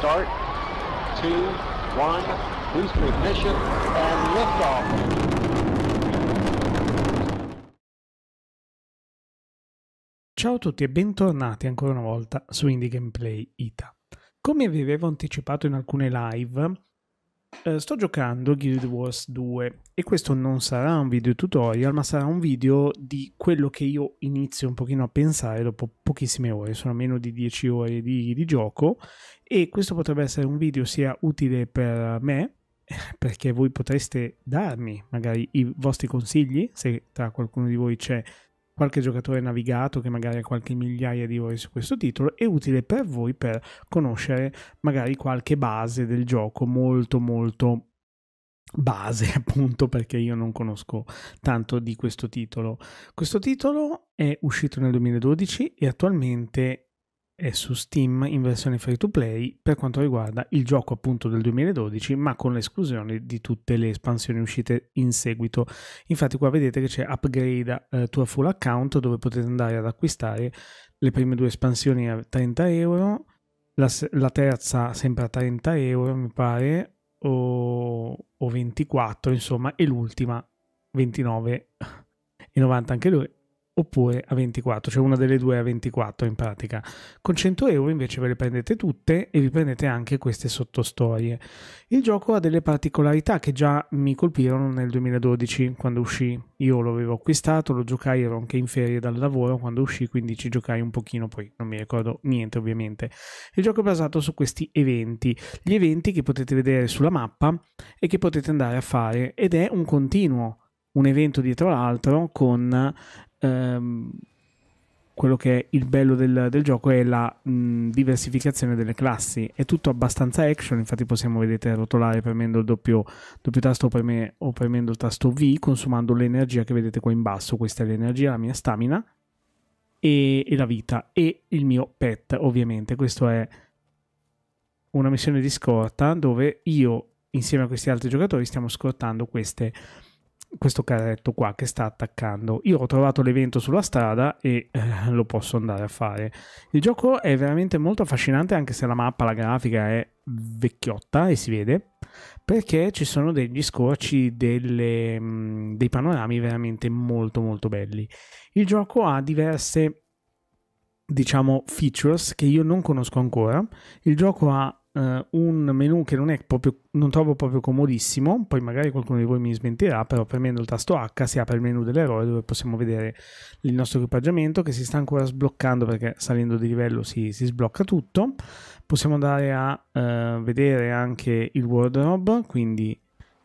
start, two, one, boost ignition, and liftoff. Ciao a tutti e bentornati ancora una volta su Indie Gameplay Ita. Come vi avevo anticipato in alcune live, Uh, sto giocando Guild Wars 2 e questo non sarà un video tutorial ma sarà un video di quello che io inizio un pochino a pensare dopo pochissime ore, sono meno di 10 ore di, di gioco e questo potrebbe essere un video sia utile per me perché voi potreste darmi magari i vostri consigli se tra qualcuno di voi c'è qualche giocatore navigato che magari ha qualche migliaia di ore su questo titolo, è utile per voi per conoscere magari qualche base del gioco molto molto base appunto perché io non conosco tanto di questo titolo. Questo titolo è uscito nel 2012 e attualmente è su Steam in versione free to play per quanto riguarda il gioco appunto del 2012 ma con l'esclusione di tutte le espansioni uscite in seguito infatti qua vedete che c'è upgrade eh, to a full account dove potete andare ad acquistare le prime due espansioni a 30 euro la, la terza sempre a 30 euro mi pare o, o 24 insomma e l'ultima 29,90 anche lui oppure a 24, cioè una delle due a 24 in pratica. Con 100 euro invece ve le prendete tutte e vi prendete anche queste sottostorie. Il gioco ha delle particolarità che già mi colpirono nel 2012 quando uscì. Io l'avevo acquistato, lo giocai, ero anche in ferie dal lavoro quando uscì, quindi ci giocai un pochino, poi non mi ricordo niente ovviamente. Il gioco è basato su questi eventi, gli eventi che potete vedere sulla mappa e che potete andare a fare ed è un continuo un evento dietro l'altro con ehm, quello che è il bello del, del gioco è la mh, diversificazione delle classi. È tutto abbastanza action, infatti possiamo vedete rotolare premendo il doppio, doppio tasto preme, o premendo il tasto V, consumando l'energia che vedete qua in basso. Questa è l'energia, la mia stamina e, e la vita e il mio pet, ovviamente. Questa è una missione di scorta dove io insieme a questi altri giocatori stiamo scortando queste questo carretto qua che sta attaccando. Io ho trovato l'evento sulla strada e eh, lo posso andare a fare. Il gioco è veramente molto affascinante anche se la mappa, la grafica è vecchiotta e si vede perché ci sono degli scorci, delle, mh, mm, dei panorami veramente molto molto belli. Il gioco ha diverse diciamo features che io non conosco ancora. Il gioco ha eh, un menu che non è proprio, non trovo proprio comodissimo, poi magari qualcuno di voi mi smentirà, però premendo il tasto H si apre il menu dell'eroe dove possiamo vedere il nostro equipaggiamento che si sta ancora sbloccando perché salendo di livello si, si sblocca tutto. Possiamo andare a eh, vedere anche il wardrobe, quindi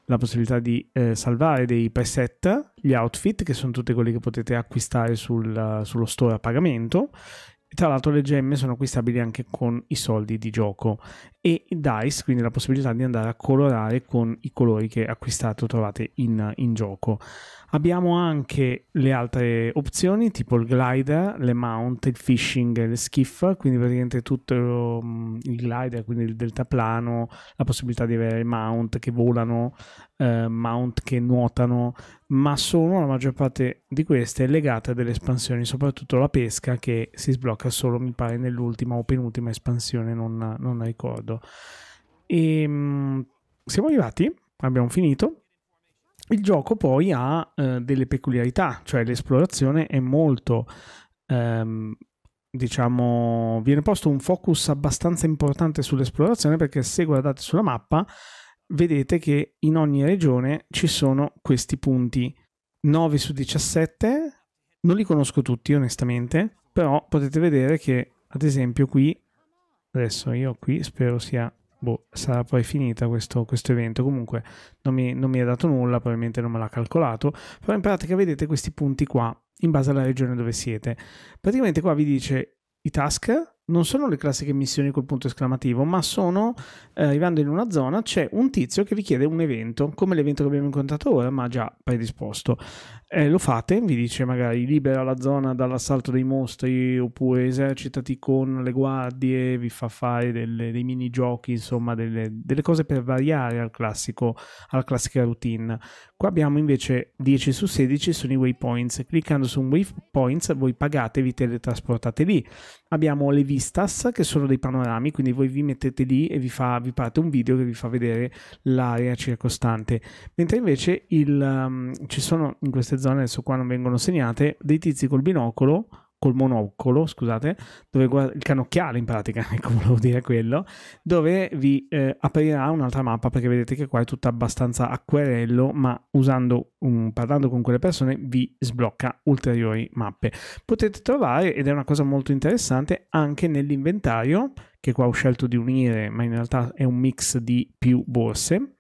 la possibilità di eh, salvare dei preset, gli outfit che sono tutti quelli che potete acquistare sul, uh, sullo store a pagamento, tra l'altro le gemme sono acquistabili anche con i soldi di gioco e DICE, quindi la possibilità di andare a colorare con i colori che acquistate o trovate in, in gioco. Abbiamo anche le altre opzioni, tipo il glider, le mount, il fishing, le skiff, quindi praticamente tutto mm, il glider, quindi il deltaplano, la possibilità di avere mount che volano, eh, mount che nuotano, ma sono la maggior parte di queste legate a delle espansioni, soprattutto la pesca che si sblocca solo, mi pare, nell'ultima o penultima espansione, non, non ricordo. E ehm, siamo arrivati, abbiamo finito. Il gioco poi ha eh, delle peculiarità, cioè l'esplorazione è molto, ehm, diciamo, viene posto un focus abbastanza importante sull'esplorazione perché se guardate sulla mappa vedete che in ogni regione ci sono questi punti. 9 su 17, non li conosco tutti onestamente, però potete vedere che ad esempio qui, adesso io qui spero sia boh, sarà poi finita questo, questo evento. Comunque non mi, non mi, è dato nulla, probabilmente non me l'ha calcolato, però in pratica vedete questi punti qua in base alla regione dove siete. Praticamente qua vi dice i task non sono le classiche missioni col punto esclamativo, ma sono eh, arrivando in una zona c'è un tizio che vi chiede un evento, come l'evento che abbiamo incontrato ora, ma già predisposto. Eh, lo fate, vi dice magari libera la zona dall'assalto dei mostri oppure esercitati con le guardie, vi fa fare delle, dei giochi, insomma delle, delle, cose per variare al classico, alla classica routine. Qua abbiamo invece 10 su 16 sono i waypoints. Cliccando su un waypoint voi pagate e vi teletrasportate lì. Abbiamo le vistas che sono dei panorami, quindi voi vi mettete lì e vi, fa, vi parte un video che vi fa vedere l'area circostante. Mentre invece il, um, ci sono in queste zone, adesso qua non vengono segnate, dei tizi col binocolo col monocolo, scusate, dove guarda, il cannocchiale in pratica, ecco volevo dire quello, dove vi eh, aprirà un'altra mappa perché vedete che qua è tutta abbastanza acquerello, ma usando un, parlando con quelle persone vi sblocca ulteriori mappe. Potete trovare, ed è una cosa molto interessante, anche nell'inventario, che qua ho scelto di unire, ma in realtà è un mix di più borse,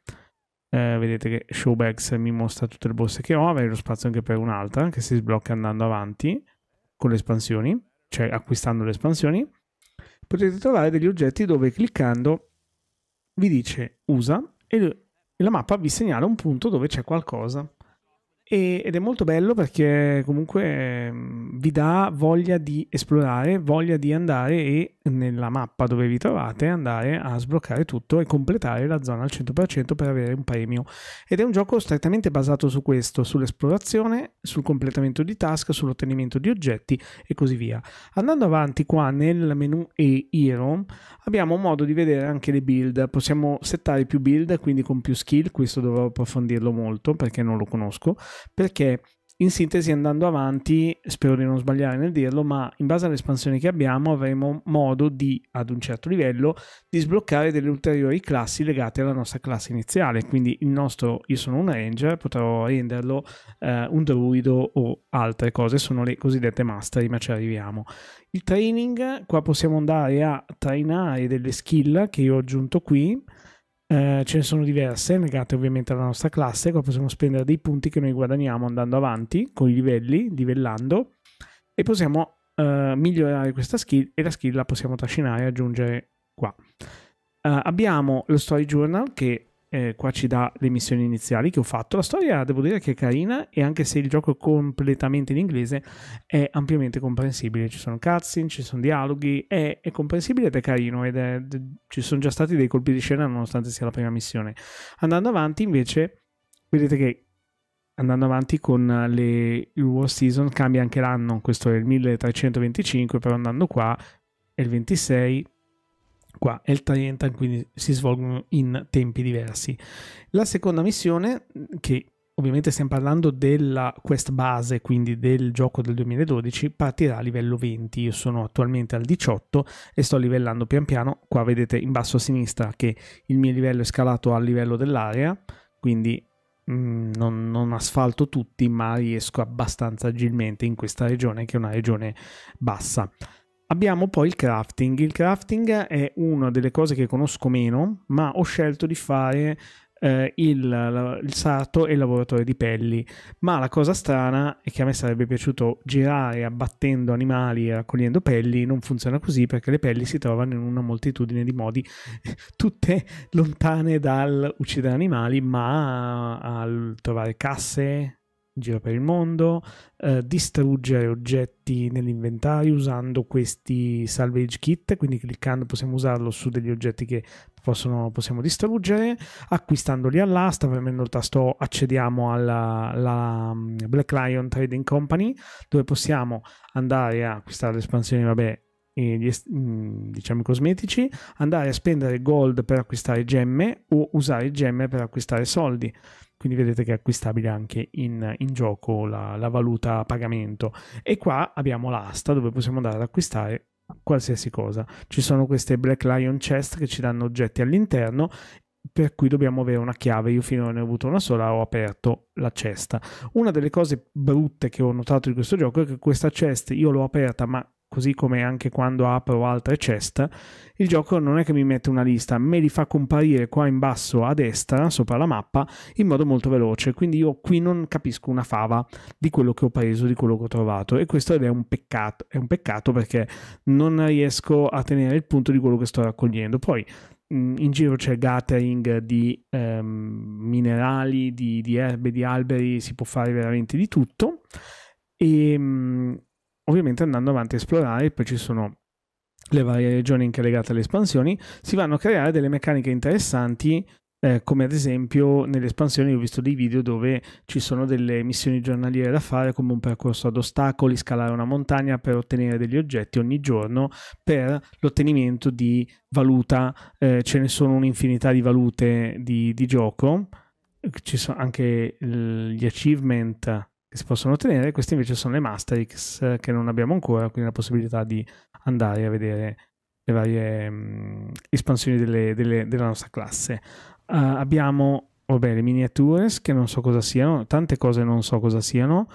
eh, vedete che Showbags mi mostra tutte le borse che ho, avrei lo spazio anche per un'altra che si sblocca andando avanti con le espansioni, cioè acquistando le espansioni, potete trovare degli oggetti dove cliccando vi dice usa e la mappa vi segnala un punto dove c'è qualcosa. E, ed è molto bello perché comunque ehm, vi dà voglia di esplorare, voglia di andare e nella mappa dove vi trovate andare a sbloccare tutto e completare la zona al 100% per avere un premio. Ed è un gioco strettamente basato su questo, sull'esplorazione, sul completamento di task, sull'ottenimento di oggetti e così via. Andando avanti qua nel menu e Hero abbiamo modo di vedere anche le build, possiamo settare più build quindi con più skill, questo dovrò approfondirlo molto perché non lo conosco, perché in sintesi andando avanti, spero di non sbagliare nel dirlo, ma in base alle espansioni che abbiamo avremo modo di, ad un certo livello, di sbloccare delle ulteriori classi legate alla nostra classe iniziale. Quindi il nostro, io sono un ranger, potrò renderlo eh, un druido o altre cose, sono le cosiddette mastery, ma ci arriviamo. Il training, qua possiamo andare a trainare delle skill che io ho aggiunto qui, eh, ce ne sono diverse, legate ovviamente alla nostra classe, qua possiamo spendere dei punti che noi guadagniamo andando avanti con i livelli, livellando, e possiamo eh, migliorare questa skill e la skill la possiamo trascinare e aggiungere qua. Eh, abbiamo lo story journal che eh, qua ci dà le missioni iniziali che ho fatto. La storia devo dire che è carina e anche se il gioco è completamente in inglese è ampiamente comprensibile. Ci sono cutscene, ci sono dialoghi, è, è comprensibile ed è carino ed è, ci sono già stati dei colpi di scena nonostante sia la prima missione. Andando avanti invece vedete che andando avanti con le il War Season cambia anche l'anno, questo è il 1325, però andando qua è il 26, qua è il Trientan, quindi si svolgono in tempi diversi. La seconda missione, che ovviamente stiamo parlando della quest base, quindi del gioco del 2012, partirà a livello 20. Io sono attualmente al 18 e sto livellando pian piano. Qua vedete in basso a sinistra che il mio livello è scalato al livello dell'area, quindi non, non asfalto tutti, ma riesco abbastanza agilmente in questa regione che è una regione bassa. Abbiamo poi il crafting. Il crafting è una delle cose che conosco meno, ma ho scelto di fare eh, il, il, sarto e il lavoratore di pelli. Ma la cosa strana è che a me sarebbe piaciuto girare abbattendo animali e raccogliendo pelli, non funziona così perché le pelli si trovano in una moltitudine di modi, tutte lontane dal uccidere animali, ma al trovare casse, giro per il mondo, eh, distruggere oggetti nell'inventario usando questi salvage kit, quindi cliccando possiamo usarlo su degli oggetti che possono, possiamo distruggere, acquistandoli all'asta, premendo il tasto accediamo alla mm, Black Lion Trading Company dove possiamo andare a acquistare le espansioni, vabbè, gli, mm, diciamo, cosmetici, andare a spendere gold per acquistare gemme o usare gemme per acquistare soldi. Quindi vedete che è acquistabile anche in, in gioco la, la, valuta a pagamento. E qua abbiamo l'asta dove possiamo andare ad acquistare qualsiasi cosa. Ci sono queste Black Lion Chest che ci danno oggetti all'interno per cui dobbiamo avere una chiave. Io finora ne ho avuto una sola, ho aperto la cesta. Una delle cose brutte che ho notato di questo gioco è che questa cesta io l'ho aperta ma così come anche quando apro altre chest, il gioco non è che mi mette una lista, me li fa comparire qua in basso a destra, sopra la mappa, in modo molto veloce. Quindi io qui non capisco una fava di quello che ho preso, di quello che ho trovato. E questo è un peccato, è un peccato perché non riesco a tenere il punto di quello che sto raccogliendo. Poi mm, in giro c'è gathering di ehm, minerali, di, di erbe, di alberi, si può fare veramente di tutto. E, mm, ovviamente andando avanti a esplorare, poi ci sono le varie regioni anche legate alle espansioni, si vanno a creare delle meccaniche interessanti eh, come ad esempio nelle espansioni ho visto dei video dove ci sono delle missioni giornaliere da fare come un percorso ad ostacoli, scalare una montagna per ottenere degli oggetti ogni giorno per l'ottenimento di valuta, eh, ce ne sono un'infinità di valute di, di gioco, ci sono anche gli achievement che si possono ottenere, queste invece sono le Master eh, X che non abbiamo ancora, quindi la possibilità di andare a vedere le varie mh, mm, espansioni delle, delle, della nostra classe. Uh, abbiamo vabbè, le miniatures che non so cosa siano, tante cose non so cosa siano.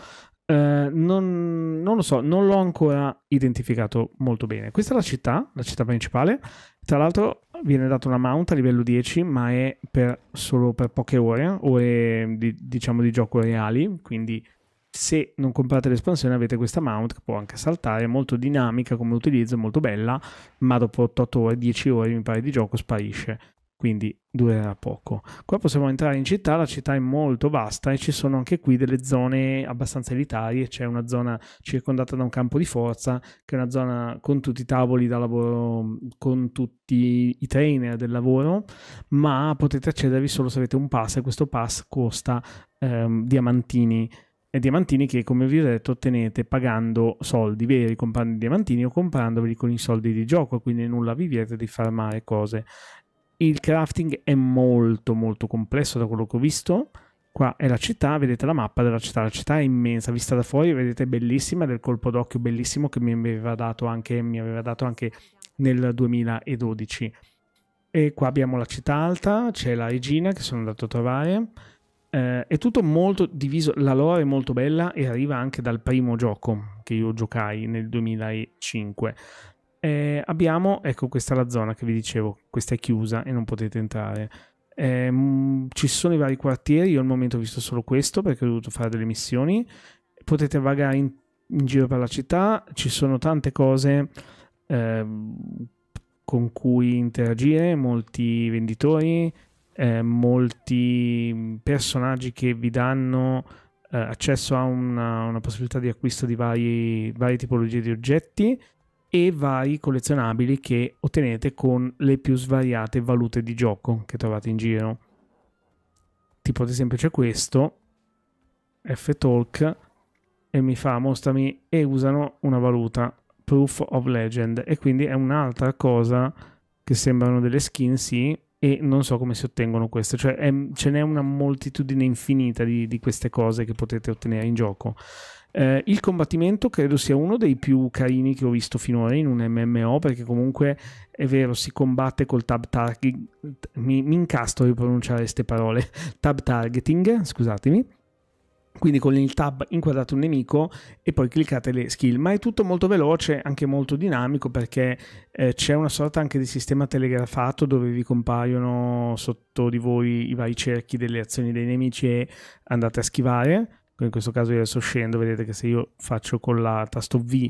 Uh, non, non, lo so, non l'ho ancora identificato molto bene. Questa è la città, la città principale. Tra l'altro viene data una mount a livello 10, ma è per, solo per poche ore, ore di, diciamo di gioco reali, quindi se non comprate l'espansione avete questa mount che può anche saltare, è molto dinamica come utilizzo, molto bella, ma dopo 8 ore, 10 ore mi pare di gioco sparisce, quindi durerà poco. Qua possiamo entrare in città, la città è molto vasta e ci sono anche qui delle zone abbastanza elitarie, c'è una zona circondata da un campo di forza, che è una zona con tutti i tavoli da lavoro, con tutti i trainer del lavoro, ma potete accedervi solo se avete un pass e questo pass costa ehm, diamantini e diamantini che, come vi ho detto, ottenete pagando soldi veri, comprando diamantini o comprandoveli con i soldi di gioco, quindi nulla vi vieta di farmare cose. Il crafting è molto molto complesso da quello che ho visto. Qua è la città, vedete la mappa della città, la città è immensa, vista da fuori vedete bellissima, del colpo d'occhio bellissimo che mi aveva dato anche, mi aveva dato anche nel 2012. E qua abbiamo la città alta, c'è la regina che sono andato a trovare, eh, è tutto molto diviso, la lore è molto bella e arriva anche dal primo gioco che io giocai nel 2005. Eh, abbiamo, ecco questa è la zona che vi dicevo, questa è chiusa e non potete entrare. Eh, ci sono i vari quartieri, io al momento ho visto solo questo perché ho dovuto fare delle missioni. Potete vagare in, in giro per la città, ci sono tante cose ehm, con cui interagire, molti venditori, eh, molti personaggi che vi danno eh, accesso a una, una, possibilità di acquisto di vari, varie tipologie di oggetti e vari collezionabili che ottenete con le più svariate valute di gioco che trovate in giro. Tipo ad esempio c'è questo, F-Talk, e mi fa mostrami e usano una valuta, Proof of Legend, e quindi è un'altra cosa che sembrano delle skin, sì, e non so come si ottengono queste, cioè è, ehm, ce n'è una moltitudine infinita di, di, queste cose che potete ottenere in gioco. Eh, il combattimento credo sia uno dei più carini che ho visto finora in un MMO perché comunque è vero, si combatte col tab targeting, mi, mi incastro di pronunciare queste parole, tab targeting, scusatemi, quindi con il tab inquadrate un nemico e poi cliccate le skill, ma è tutto molto veloce, anche molto dinamico perché eh, c'è una sorta anche di sistema telegrafato dove vi compaiono sotto di voi i vari cerchi delle azioni dei nemici e andate a schivare, in questo caso io adesso scendo, vedete che se io faccio con la tasto V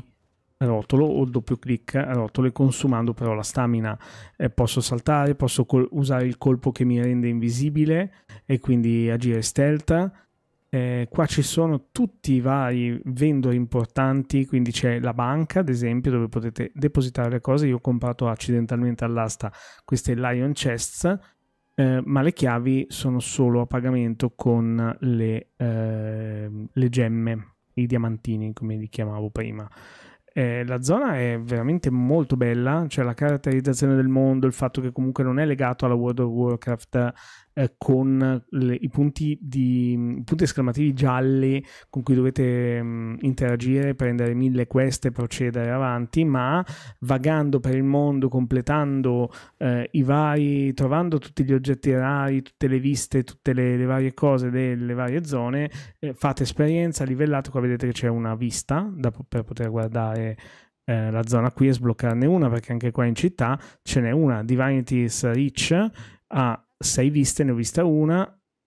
rotolo o doppio clic a rotolo e consumando però la stamina eh, posso saltare, posso usare il colpo che mi rende invisibile e quindi agire stealth eh, qua ci sono tutti i vari vendor importanti, quindi c'è la banca, ad esempio, dove potete depositare le cose. Io ho comprato accidentalmente all'asta queste Lion Chests, eh, ma le chiavi sono solo a pagamento con le, eh, le gemme, i diamantini, come li chiamavo prima. Eh, la zona è veramente molto bella, cioè la caratterizzazione del mondo, il fatto che comunque non è legato alla World of Warcraft eh, con le, i punti, di, punti esclamativi gialli con cui dovete mh, mm, interagire, prendere mille queste e procedere avanti, ma vagando per il mondo, completando eh, i vari, trovando tutti gli oggetti rari, tutte le viste, tutte le, le varie cose delle varie zone, eh, fate esperienza, livellate, qua vedete che c'è una vista da, per poter guardare eh, la zona qui e sbloccarne una perché anche qua in città ce n'è una Divinities Reach ha 6 viste, ne ho vista una,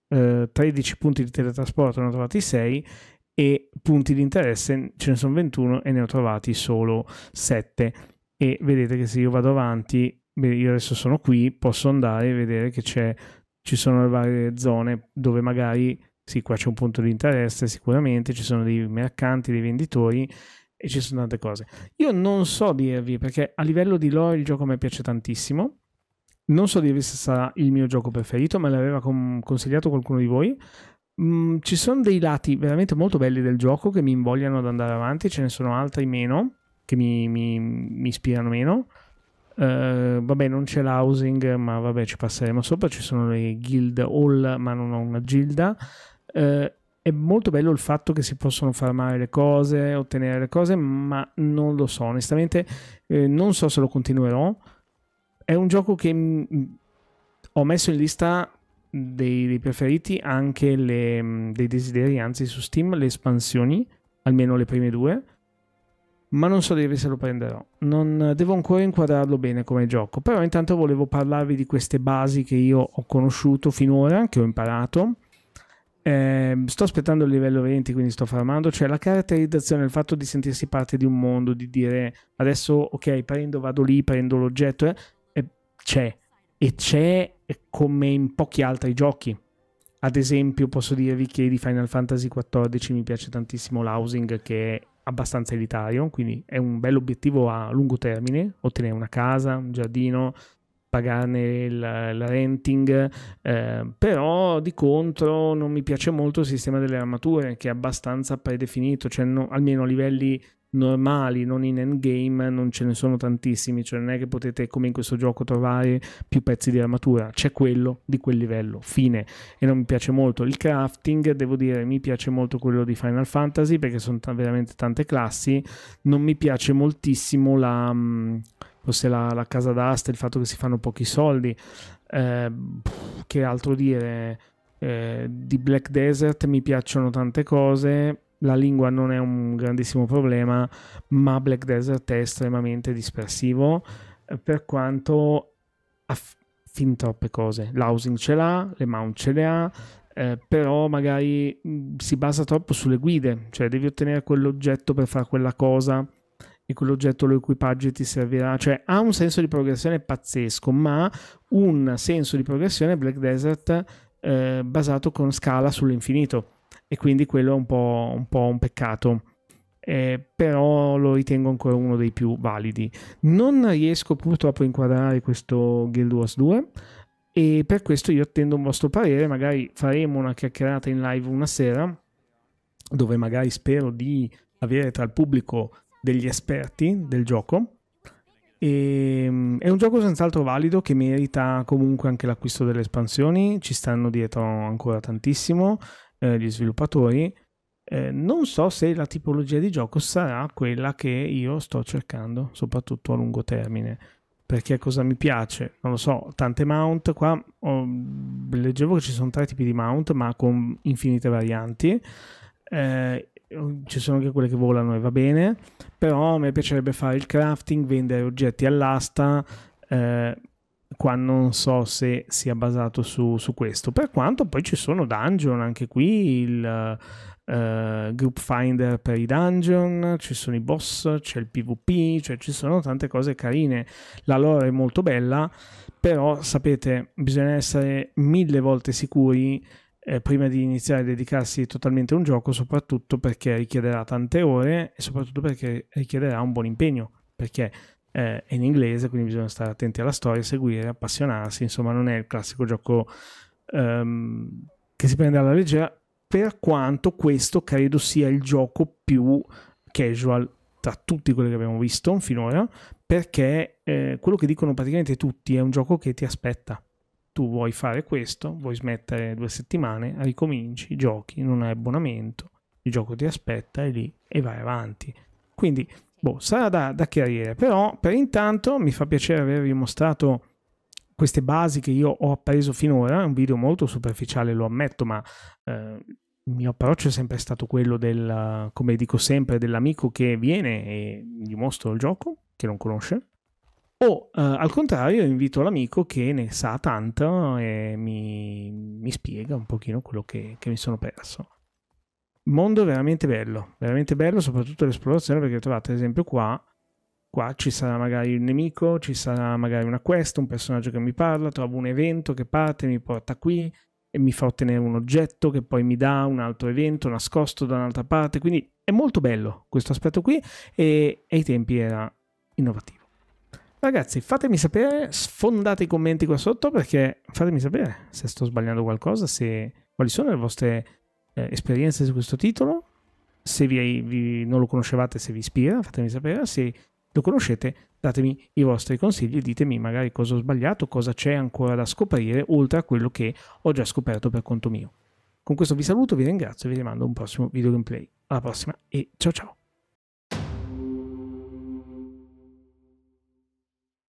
eh, 13 punti di teletrasporto, ne ho trovati 6 e punti di interesse ce ne sono 21 e ne ho trovati solo 7 e vedete che se io vado avanti beh, io adesso sono qui posso andare e vedere che ci sono le varie zone dove magari sì qua c'è un punto di interesse sicuramente ci sono dei mercanti dei venditori e ci sono tante cose io non so dirvi perché a livello di lore il gioco mi piace tantissimo non so dirvi se sarà il mio gioco preferito, me l'aveva com- consigliato qualcuno di voi. Mm, ci sono dei lati veramente molto belli del gioco che mi invogliano ad andare avanti, ce ne sono altri meno, che mi, mi, mi ispirano meno. Uh, vabbè, non c'è l'housing, ma vabbè, ci passeremo sopra. Ci sono le guild hall, ma non ho una gilda. Uh, è molto bello il fatto che si possono farmare le cose, ottenere le cose, ma non lo so. Onestamente, eh, non so se lo continuerò è un gioco che ho messo in lista dei, dei preferiti anche le, dei desideri, anzi su Steam, le espansioni, almeno le prime due, ma non so dire se lo prenderò. Non, devo ancora inquadrarlo bene come gioco, però intanto volevo parlarvi di queste basi che io ho conosciuto finora, che ho imparato. Eh, sto aspettando il livello 20, quindi sto farmando. Cioè, la caratterizzazione, il fatto di sentirsi parte di un mondo, di dire adesso ok, prendo, vado lì, prendo l'oggetto, eh, c'è e c'è come in pochi altri giochi. Ad esempio, posso dirvi che di Final Fantasy XIV mi piace tantissimo l'housing che è abbastanza elitario, quindi è un bel obiettivo a lungo termine, ottenere una casa, un giardino, pagarne il, il renting, eh, però di contro non mi piace molto il sistema delle armature che è abbastanza predefinito, cioè no, almeno a livelli normali, non in endgame, non ce ne sono tantissimi, cioè non è che potete come in questo gioco trovare più pezzi di armatura, c'è quello di quel livello, fine. E non mi piace molto il crafting, devo dire mi piace molto quello di Final Fantasy perché sono veramente tante classi, non mi piace moltissimo la... Mh, mm, forse la, la casa d'asta, il fatto che si fanno pochi soldi, eh, che altro dire, eh, di Black Desert mi piacciono tante cose, la lingua non è un grandissimo problema, ma Black Desert è estremamente dispersivo eh, per quanto ha fin troppe cose. L'housing ce l'ha, le mount ce le ha, eh, però magari mm, si basa troppo sulle guide, cioè devi ottenere quell'oggetto per fare quella cosa e quell'oggetto lo equipaggi ti servirà, cioè ha un senso di progressione pazzesco, ma un senso di progressione Black Desert eh, basato con scala sull'infinito e quindi quello è un po' un, po un peccato. Eh, però lo ritengo ancora uno dei più validi. Non riesco purtroppo a inquadrare questo Guild Wars 2 e per questo io attendo un vostro parere, magari faremo una chiacchierata in live una sera dove magari spero di avere tra il pubblico degli esperti del gioco. E, ehm, è un gioco senz'altro valido che merita comunque anche l'acquisto delle espansioni, ci stanno dietro ancora tantissimo eh, gli sviluppatori, eh, non so se la tipologia di gioco sarà quella che io sto cercando, soprattutto a lungo termine. Perché cosa mi piace? Non lo so, tante mount. Qua oh, leggevo che ci sono tre tipi di mount, ma con infinite varianti. Eh, ci sono anche quelle che volano e va bene. Però a me piacerebbe fare il crafting, vendere oggetti all'asta. Eh, qua non so se sia basato su, su, questo. Per quanto poi ci sono dungeon, anche qui il uh, group finder per i dungeon, ci sono i boss, c'è il PvP, cioè ci sono tante cose carine. La lore è molto bella, però sapete, bisogna essere mille volte sicuri eh, prima di iniziare a dedicarsi totalmente a un gioco, soprattutto perché richiederà tante ore e soprattutto perché richiederà un buon impegno, perché eh, è in inglese, quindi bisogna stare attenti alla storia, seguire, appassionarsi, insomma non è il classico gioco ehm, che si prende alla leggera, per quanto questo credo sia il gioco più casual tra tutti quelli che abbiamo visto finora, perché eh, quello che dicono praticamente tutti è un gioco che ti aspetta. Tu vuoi fare questo, vuoi smettere due settimane, ricominci, giochi, non hai abbonamento, il gioco ti aspetta e lì e vai avanti. Quindi boh, sarà da, da chiarire, però per intanto mi fa piacere avervi mostrato queste basi che io ho appreso finora, è un video molto superficiale, lo ammetto, ma eh, il mio approccio è sempre stato quello del, come dico sempre, dell'amico che viene e gli mostro il gioco, che non conosce, o eh, al contrario invito l'amico che ne sa tanto e mi, mi spiega un pochino quello che, che mi sono perso mondo veramente bello, veramente bello, soprattutto l'esplorazione, perché trovate ad esempio qua, qua ci sarà magari un nemico, ci sarà magari una quest, un personaggio che mi parla, trovo un evento che parte, mi porta qui e mi fa ottenere un oggetto che poi mi dà un altro evento nascosto da un'altra parte, quindi è molto bello questo aspetto qui e ai tempi era innovativo. Ragazzi, fatemi sapere, sfondate i commenti qua sotto perché fatemi sapere se sto sbagliando qualcosa, se quali sono le vostre eh, esperienze su questo titolo. Se vi, vi, non lo conoscevate, se vi ispira, fatemi sapere. Se lo conoscete, datemi i vostri consigli e ditemi magari cosa ho sbagliato, cosa c'è ancora da scoprire, oltre a quello che ho già scoperto per conto mio. Con questo vi saluto, vi ringrazio e vi rimando a un prossimo video gameplay. Alla prossima e ciao ciao!